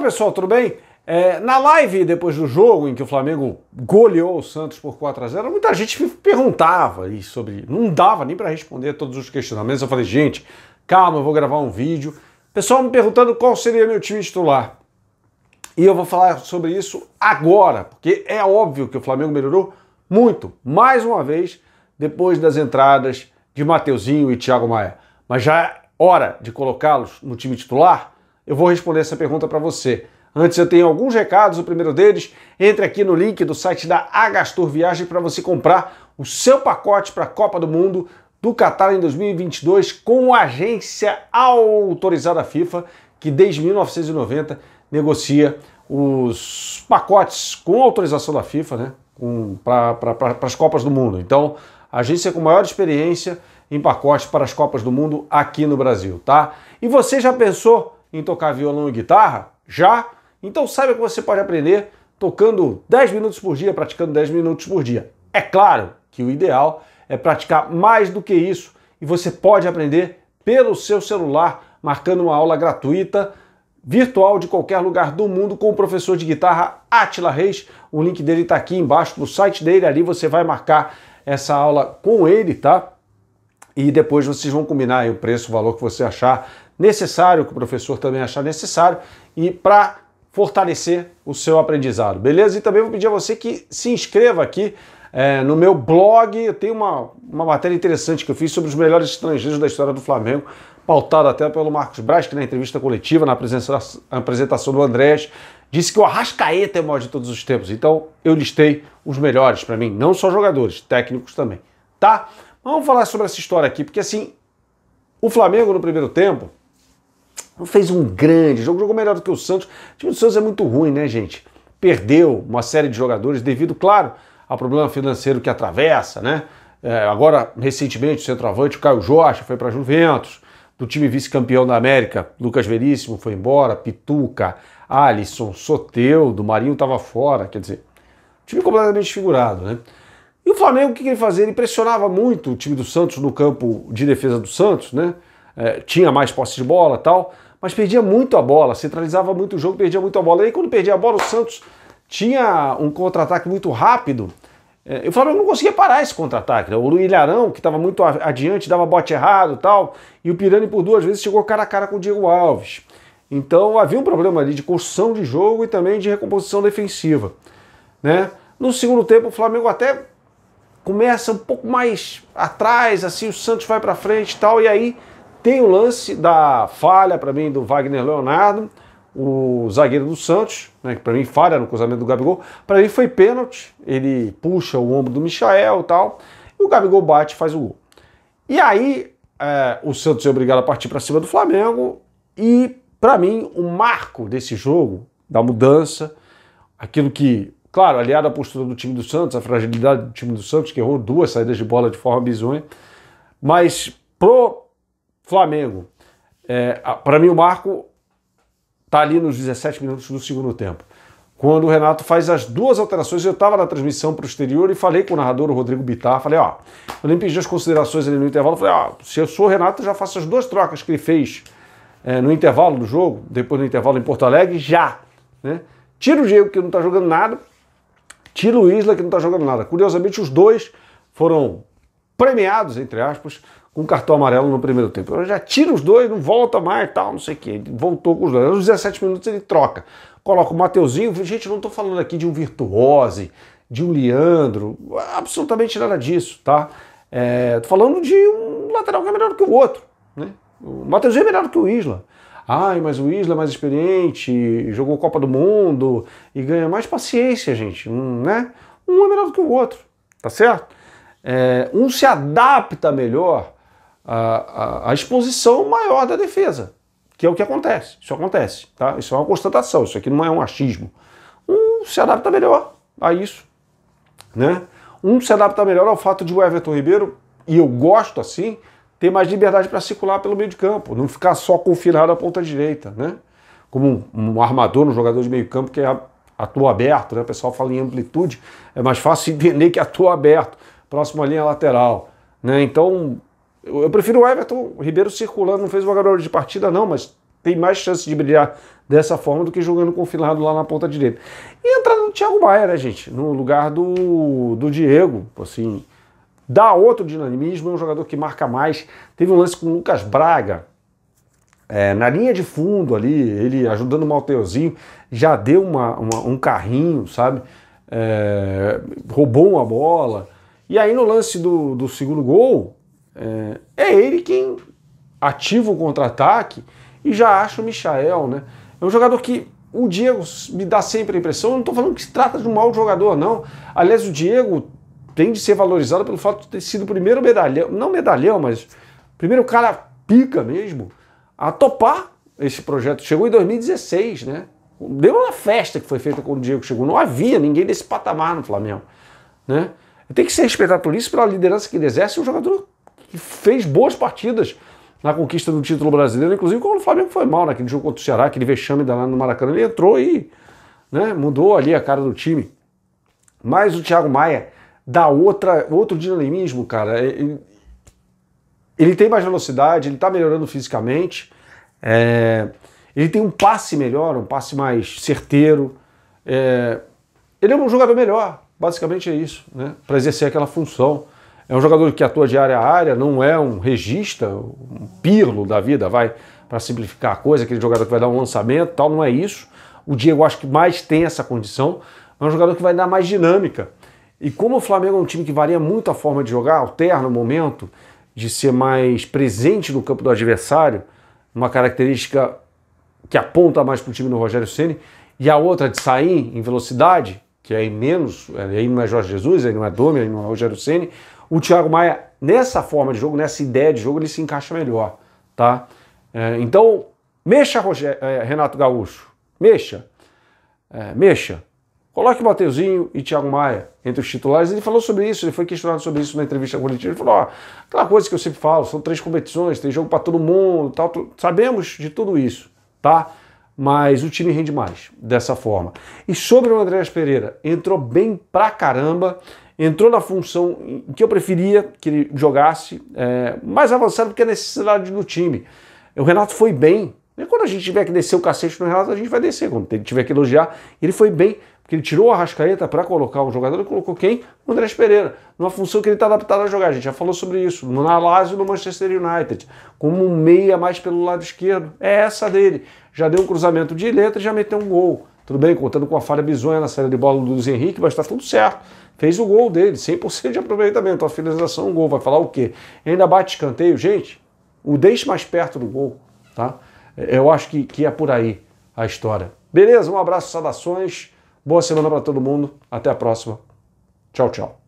pessoal, tudo bem? É, na live depois do jogo em que o Flamengo goleou o Santos por 4 a 0 muita gente me perguntava sobre. Não dava nem para responder todos os questionamentos. Eu falei, gente, calma, eu vou gravar um vídeo. Pessoal me perguntando qual seria meu time titular. E eu vou falar sobre isso agora, porque é óbvio que o Flamengo melhorou muito, mais uma vez, depois das entradas de Mateuzinho e Thiago Maia. Mas já é hora de colocá-los no time titular? Eu vou responder essa pergunta para você. Antes eu tenho alguns recados, o primeiro deles, entre aqui no link do site da Agastur Viagem para você comprar o seu pacote para a Copa do Mundo do Qatar em 2022 com a agência autorizada FIFA, que desde 1990 negocia os pacotes com autorização da FIFA, né, para pra, as Copas do Mundo. Então, a agência com maior experiência em pacotes para as Copas do Mundo aqui no Brasil, tá? E você já pensou em tocar violão e guitarra? Já? Então saiba que você pode aprender tocando 10 minutos por dia, praticando 10 minutos por dia. É claro que o ideal é praticar mais do que isso e você pode aprender pelo seu celular, marcando uma aula gratuita virtual de qualquer lugar do mundo com o professor de guitarra Atila Reis. O link dele está aqui embaixo no site dele, ali você vai marcar essa aula com ele, tá? E depois vocês vão combinar o preço, o valor que você achar necessário, que o professor também achar necessário, e para fortalecer o seu aprendizado, beleza? E também vou pedir a você que se inscreva aqui é, no meu blog. Eu tenho uma, uma matéria interessante que eu fiz sobre os melhores estrangeiros da história do Flamengo, pautada até pelo Marcos Braz, que na entrevista coletiva, na apresentação, apresentação do Andrés, disse que o Arrascaeta é o maior de todos os tempos. Então eu listei os melhores para mim, não só jogadores, técnicos também, tá? vamos falar sobre essa história aqui, porque assim, o Flamengo no primeiro tempo não fez um grande jogo, jogou melhor do que o Santos. O time do Santos é muito ruim, né, gente? Perdeu uma série de jogadores devido, claro, ao problema financeiro que atravessa, né? É, agora, recentemente, o centroavante, o Caio Jorge, foi para Juventus. Do time vice-campeão da América, Lucas Veríssimo foi embora, Pituca, Alisson, Soteudo, Marinho estava fora. Quer dizer, time completamente desfigurado, né? E o Flamengo, o que ele fazia? Ele pressionava muito o time do Santos no campo de defesa do Santos, né? É, tinha mais posse de bola tal, mas perdia muito a bola, centralizava muito o jogo, perdia muito a bola. E aí, quando perdia a bola, o Santos tinha um contra-ataque muito rápido. Eu falava, eu não conseguia parar esse contra-ataque. Né? O Ilharão, que estava muito adiante, dava bote errado e tal. E o Pirani, por duas vezes, chegou cara a cara com o Diego Alves. Então havia um problema ali de construção de jogo e também de recomposição defensiva. Né? No segundo tempo, o Flamengo até começa um pouco mais atrás, assim, o Santos vai para frente e tal. E aí tem o lance da falha, para mim, do Wagner Leonardo, o zagueiro do Santos, né, que para mim falha no cruzamento do Gabigol. Para mim foi pênalti, ele puxa o ombro do Michael e tal, e o Gabigol bate e faz o gol. E aí é, o Santos é obrigado a partir para cima do Flamengo, e para mim o marco desse jogo, da mudança, aquilo que, claro, aliado à postura do time do Santos, a fragilidade do time do Santos, que errou duas saídas de bola de forma bizonha, mas pro, Flamengo. É, Para mim, o Marco tá ali nos 17 minutos do segundo tempo. Quando o Renato faz as duas alterações, eu estava na transmissão para o exterior e falei com o narrador, o Rodrigo Bitar, falei, ó, eu nem pedi as considerações ali no intervalo, falei, ó, se eu sou o Renato, eu já faço as duas trocas que ele fez é, no intervalo do jogo, depois do intervalo em Porto Alegre, já, né? Tira o Diego, que não está jogando nada, tira o Isla, que não está jogando nada. Curiosamente, os dois foram premiados, entre aspas, com cartão amarelo no primeiro tempo. Ele já tira os dois, não volta mais, tal, não sei o quê. Ele voltou com os dois. Aos 17 minutos ele troca. Coloca o Mateuzinho. Gente, não estou falando aqui de um virtuose, de um Leandro, absolutamente nada disso, tá? É, tô falando de um lateral que é melhor do que o outro, né? O Mateuzinho é melhor do que o Isla. Ai, mas o Isla é mais experiente, jogou Copa do Mundo e ganha mais paciência, gente, um, né? Um é melhor do que o outro, tá certo? É, um se adapta melhor a, a, a exposição maior da defesa, que é o que acontece. Isso acontece, tá? Isso é uma constatação, isso aqui não é um achismo. Um se adapta melhor a isso, né? Um se adapta melhor ao fato de o Everton Ribeiro, e eu gosto assim, ter mais liberdade para circular pelo meio de campo, não ficar só confinado à ponta direita, né? Como um, um armador, um jogador de meio campo que é atua aberto, né? O pessoal fala em amplitude, é mais fácil entender que é atua aberto, próximo à linha lateral, né? Então, eu, prefiro o Everton o Ribeiro circulando, não fez uma garota de partida, não, mas tem mais chance de brilhar dessa forma do que jogando confinado lá na ponta direita. E entrar no Thiago Maia, né, gente? No lugar do, do Diego, assim, dá outro dinamismo, é um jogador que marca mais. Teve um lance com o Lucas Braga, é, na linha de fundo ali, ele ajudando o Malteuzinho, já deu uma, uma um carrinho, sabe? É, roubou uma bola. E aí no lance do, do segundo gol, é, é ele quem ativa o contra-ataque e já acha o Michael, né? É um jogador que o Diego me dá sempre a impressão, eu não estou falando que se trata de um mau jogador, não. Aliás, o Diego tem de ser valorizado pelo fato de ter sido o primeiro medalhão, não medalhão, mas primeiro cara pica mesmo, a topar esse projeto. Chegou em 2016, né? Deu uma festa que foi feita quando o Diego chegou. Não havia ninguém desse patamar no Flamengo, né? Tem que ser respeitado por isso, pela liderança que ele exerce, um jogador que fez boas partidas na conquista do título brasileiro, inclusive quando o Flamengo foi mal naquele né? jogo contra o Ceará, aquele vexame lá no Maracanã, ele entrou e né, mudou ali a cara do time. Mas o Thiago Maia dá outra, outro dinamismo, cara. É, ele, ele tem mais velocidade, ele está melhorando fisicamente, é, ele tem um passe melhor, um passe mais certeiro. É, ele é um jogador melhor, basicamente é isso, né? Para exercer aquela função. É um jogador que atua de área a área, não é um regista, um pirlo da vida, vai para simplificar a coisa, aquele jogador que vai dar um lançamento tal, não é isso. O Diego acho que mais tem essa condição, é um jogador que vai dar mais dinâmica. E como o Flamengo é um time que varia muito a forma de jogar, alterna o momento, de ser mais presente no campo do adversário, uma característica que aponta mais para o time do Rogério Ceni e a outra de sair em velocidade, que aí é menos, é, é aí não é Jorge Jesus, aí não é Domi, aí não é Rogério Ceni o Thiago Maia, nessa forma de jogo, nessa ideia de jogo, ele se encaixa melhor, tá? É, então, mexa, Roger, é, Renato Gaúcho, mexa, é, mexa. Coloque Mateuzinho e Thiago Maia entre os titulares. Ele falou sobre isso, ele foi questionado sobre isso na entrevista coletiva. Ele falou: ó, aquela coisa que eu sempre falo, são três competições, tem jogo para todo mundo, tal, tu... sabemos de tudo isso, tá? Mas o time rende mais dessa forma. E sobre o Andréas Pereira, entrou bem pra caramba entrou na função que eu preferia que ele jogasse, é, mais avançado do que a necessidade do time. O Renato foi bem. E quando a gente tiver que descer o cacete no Renato, a gente vai descer. Quando tiver que elogiar, ele foi bem, porque ele tirou a rascaeta para colocar o jogador e colocou quem? O Andrés Pereira, numa função que ele está adaptado a jogar. A gente já falou sobre isso, no Lazio no Manchester United, como um meia mais pelo lado esquerdo. É essa dele. Já deu um cruzamento de letra e já meteu um gol. Tudo bem, contando com a falha bizonha na saída de bola do Luiz Henrique, mas está tudo certo. Fez o gol dele, 100% de aproveitamento. A finalização, o gol. Vai falar o quê? Ainda bate escanteio, gente. O deixe mais perto do gol, tá? É, eu acho que, que é por aí a história. Beleza? Um abraço, saudações. Boa semana para todo mundo. Até a próxima. Tchau, tchau.